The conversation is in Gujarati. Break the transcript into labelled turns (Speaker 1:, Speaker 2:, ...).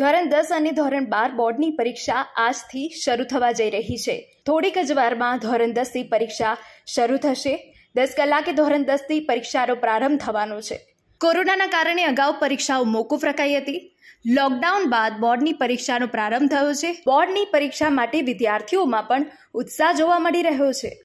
Speaker 1: ધોરણ દસ અને ધોરણ બાર બોર્ડની પરીક્ષા આજથી શરૂ થવા જઈ રહી છે થોડીક જ વારમાં ધોરણ દસની પરીક્ષા શરૂ થશે દસ કલાકે ધોરણ દસની પરીક્ષાનો પ્રારંભ થવાનો છે કોરોનાના કારણે અગાઉ પરીક્ષાઓ મોકૂફ રખાઈ હતી લોકડાઉન બાદ બોર્ડની પરીક્ષાનો પ્રારંભ થયો છે બોર્ડની પરીક્ષા માટે વિદ્યાર્થીઓમાં પણ ઉત્સાહ જોવા મળી રહ્યો છે